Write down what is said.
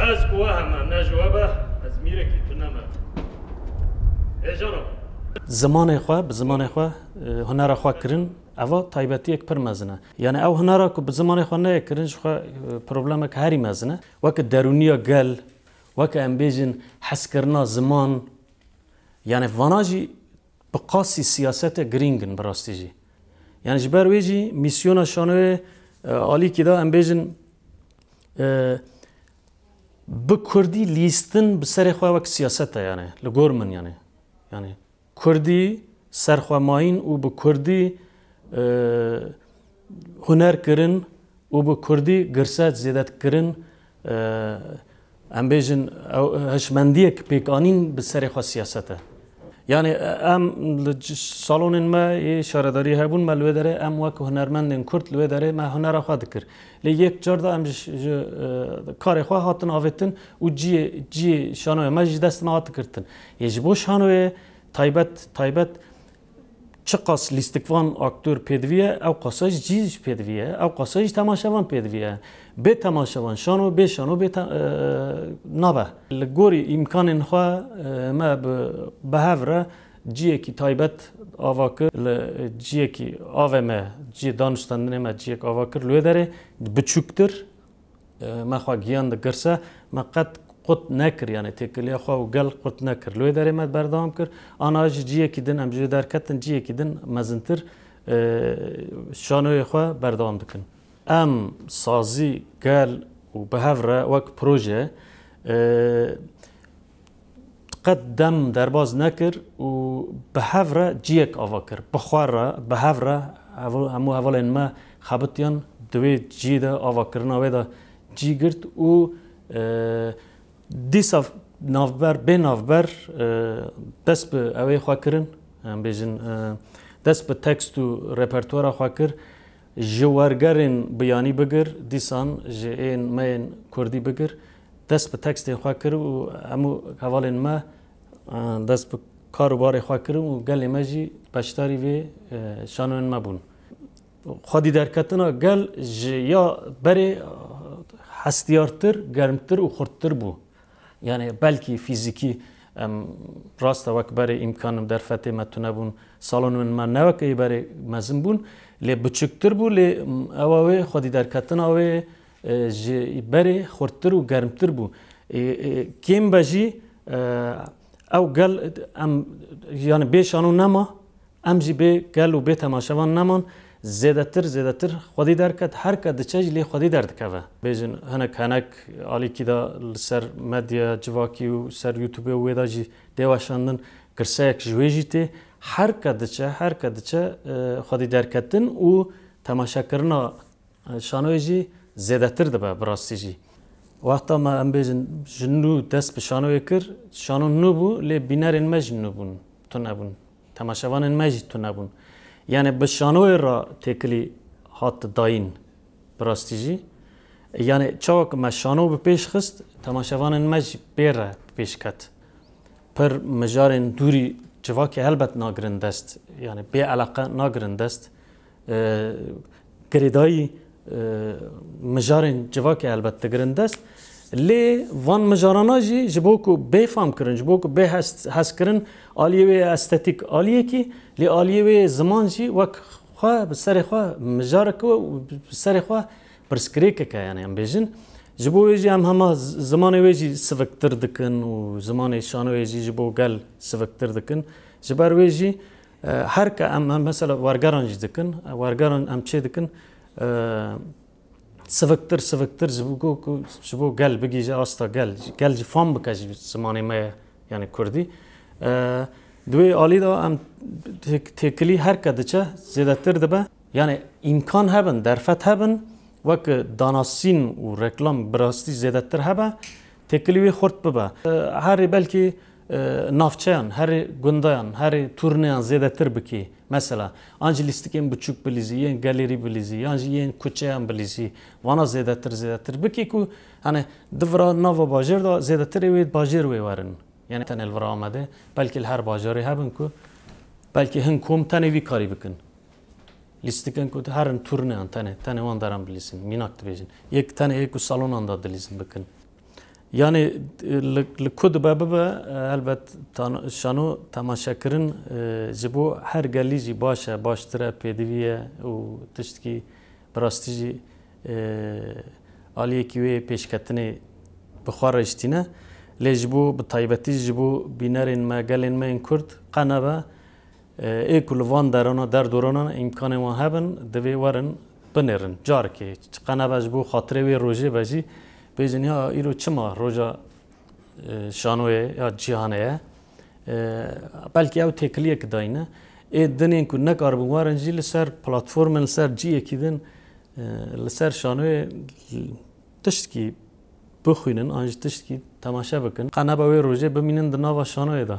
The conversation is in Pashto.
Az guahama na jawaba az mireki tunama. Ejano. زمانê xwe bi zimanê xwe hunera xwe kirin eva taybetiyek pir mezin e. Yani ew hunera ku bi zimanê xwe neyê kirin ji xwe problemek herî mezin e. Weke derûniya gel, weke em bêjin heskirina ziman yani vana jî bi qasî siyasetê girîngin bi rastî jî. Yani ji ber wê jî mîsyona şanê alîkî da em bêjin بکردی لیستن به سر خواه وک سیاست یعنی لگور من یعنی یعنی کردی سرخوا ماین و به کردی هنر کردن و به کردی گرسات زیادت کردن ام بیژن هشمندیه که پیکانین به سر خواه سیاسته یعنی ئەم ساڵۆنین مە شارەداری هەبوون مە لێ دەرێ ئەم وەک هوەرمەندین کورت لێ دەرێ مە هوەرەخوا دکرد لە یەک جاردا ئەم کارێخوا هاتن ئاێتن و جیێ شانۆێ مەژ دەستن هاتکردن یەژ بۆ شانوێ تایبەت تایبەت چه قاس لیستکوان اکتور پدویه او قاساش جیج پدویه او قاساش تماشاوان پدویه به تماشاوان شانو به شانو به تم... نوه لگوری امکان انخوا ما به هفره جیه کی تایبت آواکر جیه کی آوه ما جیه دانشتندنه ما جیه که آواکر لوی داره بچوکتر ما خواه گیان ده گرسه ما قد قط نکرد یعنی تکلیه خواه و گل قط نکرد لوی در امت بردام کرد آنها جیه که دن امجوی در کتن جیه که دن مزنتر شانوی خواه بردام دکن ام سازی گل و به هفره وک پروژه قد دم درباز نکر و به هفره جیک آوا کرد بخواره به هفره همو هفال این ما خبتیان دوی جی ده آوا کرنا وی ده جی گرد و دیسا نافبەر بێ نافبەر دەست بە ئەوەی خواکردن بێژن دەست بە تەکست و ڕپەرتۆرە خوا کرد ji wergerên biyanî bigir dîsan ji ên meyên Kurdî bigir dest bi tekstên xwa kir û hemû hevalên me dest bi karobarê xwa kirim û gelê me jî beşdarî vê şanên me bûn. Xwadî derketina gel ji ya berê hestiyartir germtir û xurttir bû. یعنی بلکی فیزیکی راست وەک بەرە ئیمکانم دەرفەتێ مەتونە بوون ساڵن منمان نەوەکەی بەرە مەزم بوون لێ بچکتر بوو لێ ئەوەوێ خودی دەرکەتنەوەێ بەرێ خورتتر و گەرمتر بوو کێم بەژی ئەو گەل ئەم یانە بێشان و نەما ئەمجی بێ گەل و بێ تەماشەوان نەمان زیدەتر زیدەتر خودی دەرکەت هەرکە دچەج لێ خودی دەردکەوە بێژن هەنە کەنەک ئالیکیدا سەر مەدیە جواکی و سەر یوتوبێ و وێداژی دێواشاندن کرسەیەک ژێژی تێ هەرکە دچە هەرکە دچە خودی دەرکەتن و تەماشاکردنا شانۆێژی زیدەتر دەبە بڕاستیژی. وەختا مە ئەمبێژن ژن و دەست بە شانۆێ کرد شانۆ نوبوو لێ بینەرێن مەژ نوبوون تو نەبوون تەماشەوانن مەژی تو نەبوون. یعنی به شانوی را تکلی هات داین براستی جی یعنی چاک ما شانو به پیش خست تماشاوان مج بیره پیش کت پر مجارن دوری جواکی هلبت ناگرند است یعنی بی علاقه ناگرند است گریدایی مجارن جواکی هلبت گرند است لی وان مجارانا جی جبو کو بی فام کرن جبو کو بی هست, هست کرن آلیه وی استتیک آلیه کی لی آلیه وی زمان جی وک خوا بسر خوا مجار کو بسر خوا پرسکری که که یعنی ام بیجن جبو ویجی هم همه زمان ویجی سفکتر دکن و زمان شان ویجی جبو گل سفکتر دکن جبر ویجی هر که ام مثلا وارگران جی دکن وارگران ام چه دکن سوکتر سوکتر جبو کو جبو گل بگی جا استا گل گل جی فام بکا جی زمانه ما یعنی کردی دوی عالی دا ام تکلی هر کدچه زیاتر دبه یعنی امکان هبن درفت هبن وک داناسین و رکلام براستی زیاتر هبه تکلی خورد ببه هر بلکی Ee, navçeyan, her gundayan, her turneyan zedettir biki. Mesela anji listik en buçuk bilizi, en galeri bilizi, anji en kuçeyan bilizi. Vana zedettir zedettir biki ku hani divra nava bajir da zedettir evet bajir ve varın. Yani tenel vra amade. Belki her bajari hebben ku. Belki hın kom tenevi kari bikin. en ku her turneyan tane, tane vandaran bilisin, minak dibizin. Yek tane eku salon anda dilisin bikin. Yani e, kod be bibe e, elbet şano temaşakirin e, ji bo her gelî jî baş e baştir e pêdiviye û tiştkî birastî jî aliyekî wê pêşketinê bixwar reştîne lê ji bo bi taybetî ji bo bînerên me gelên me yên Kurd qeneve ê ku li van derona derdoronan imkanên wan hebin divê werin binêrin carekê qeneve ji bo xatirê wê rojê ve jî بیزنی ها ایرو چما روزا شانوی یا جهانه بلکه او تکلیه کداینه ای دنین کو نکار بو وارنجی لسر پلاتفورم لسر جی اکیدن لسر شانوی تشت کی بخوینن آنج تشت کی تماشا بکن قنابوی روزه بمینن دناوا شانوی ده